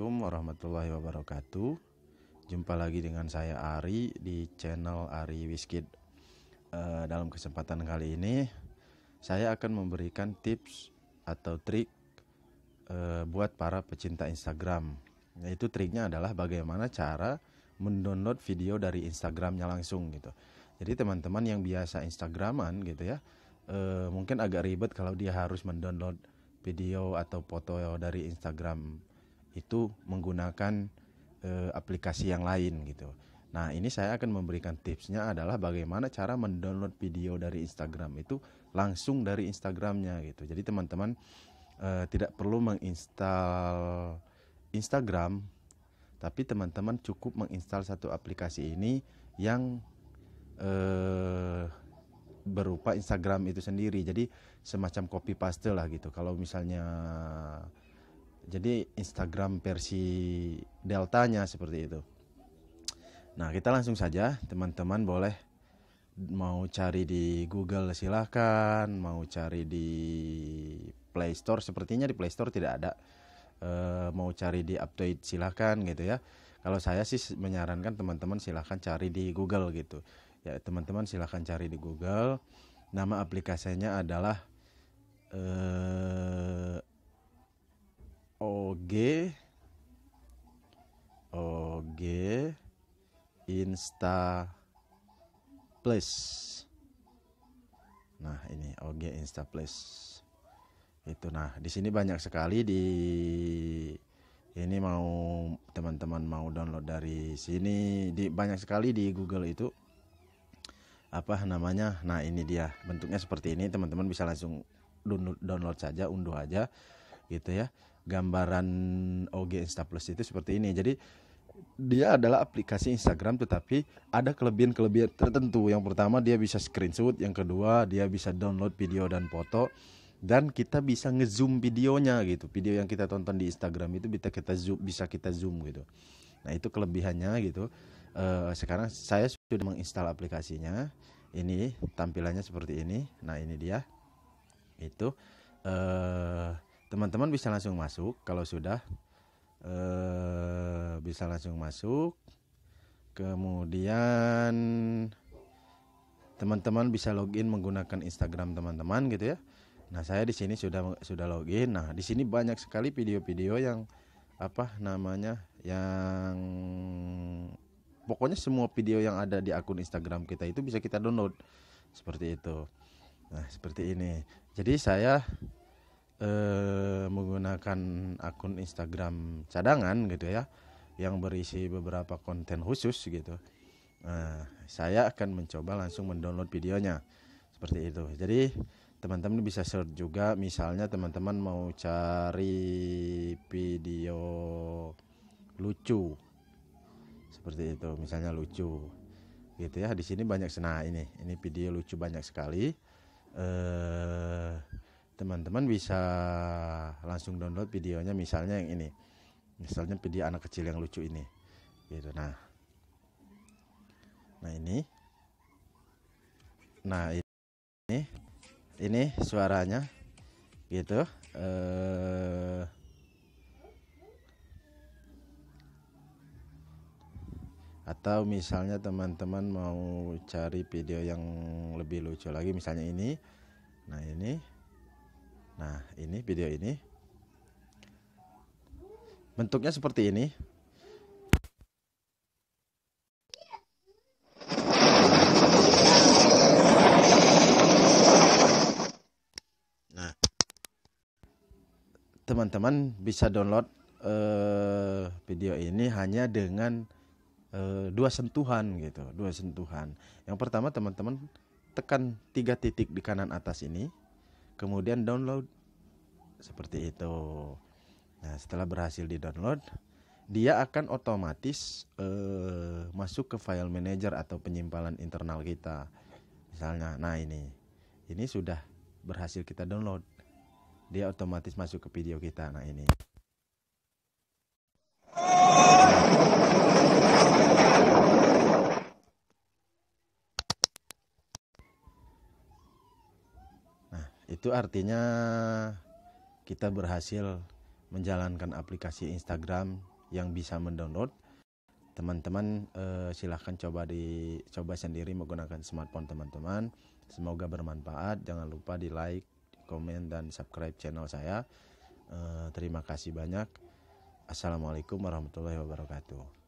Assalamualaikum warahmatullahi wabarakatuh Jumpa lagi dengan saya Ari di channel Ari Wiskid e, eh, Dalam kesempatan kali ini Saya akan memberikan tips atau trik e, Buat para pecinta Instagram itu triknya adalah bagaimana cara mendownload video dari Instagramnya langsung gitu Jadi teman-teman yang biasa Instagraman gitu ya e, Mungkin agak ribet kalau dia harus mendownload video atau foto dari Instagram itu menggunakan e, aplikasi yang lain gitu. Nah, ini saya akan memberikan tipsnya adalah bagaimana cara mendownload video dari Instagram itu langsung dari Instagramnya gitu. Jadi teman-teman e, tidak perlu menginstal Instagram, tapi teman-teman cukup menginstal satu aplikasi ini yang e, berupa Instagram itu sendiri. Jadi semacam copy paste lah gitu. Kalau misalnya jadi Instagram versi deltanya seperti itu nah kita langsung saja teman-teman boleh mau cari di Google silahkan mau cari di Play Store sepertinya di Play Store tidak ada e, mau cari di update silahkan gitu ya kalau saya sih menyarankan teman-teman silahkan cari di Google gitu ya teman-teman silahkan cari di Google nama aplikasinya adalah eh, OG OG Insta Plus Nah, ini OG Insta Plus. Itu nah, di sini banyak sekali di ini mau teman-teman mau download dari sini di banyak sekali di Google itu apa namanya? Nah, ini dia. Bentuknya seperti ini, teman-teman bisa langsung download download saja, unduh aja gitu ya gambaran OG Insta Plus itu seperti ini. Jadi dia adalah aplikasi Instagram tetapi ada kelebihan-kelebihan tertentu. Yang pertama dia bisa screenshot, yang kedua dia bisa download video dan foto dan kita bisa ngezoom videonya gitu. Video yang kita tonton di Instagram itu bisa kita zoom, bisa kita zoom gitu. Nah, itu kelebihannya gitu. Uh, sekarang saya sudah menginstal aplikasinya. Ini tampilannya seperti ini. Nah, ini dia. Itu eh teman-teman bisa langsung masuk kalau sudah eh, bisa langsung masuk kemudian teman-teman bisa login menggunakan Instagram teman-teman gitu ya nah saya di sini sudah sudah login nah di sini banyak sekali video-video yang apa namanya yang pokoknya semua video yang ada di akun Instagram kita itu bisa kita download seperti itu nah seperti ini jadi saya eh, menggunakan akun Instagram cadangan gitu ya yang berisi beberapa konten khusus gitu nah, saya akan mencoba langsung mendownload videonya seperti itu jadi teman-teman bisa search juga misalnya teman-teman mau cari video lucu seperti itu misalnya lucu gitu ya di sini banyak senang ini ini video lucu banyak sekali eh teman-teman bisa langsung download videonya misalnya yang ini misalnya video anak kecil yang lucu ini gitu nah nah ini nah ini ini suaranya gitu eh atau misalnya teman-teman mau cari video yang lebih lucu lagi misalnya ini nah ini Nah, ini video ini. Bentuknya seperti ini. Nah, teman-teman bisa download uh, video ini hanya dengan uh, dua sentuhan gitu, dua sentuhan. Yang pertama teman-teman tekan tiga titik di kanan atas ini kemudian download seperti itu nah setelah berhasil di download dia akan otomatis uh, masuk ke file manager atau penyimpanan internal kita misalnya nah ini ini sudah berhasil kita download dia otomatis masuk ke video kita nah ini Itu artinya kita berhasil menjalankan aplikasi Instagram yang bisa mendownload. Teman-teman eh, silahkan coba di coba sendiri menggunakan smartphone teman-teman. Semoga bermanfaat. Jangan lupa di like, komen dan subscribe channel saya. Eh, terima kasih banyak. Assalamualaikum warahmatullahi wabarakatuh.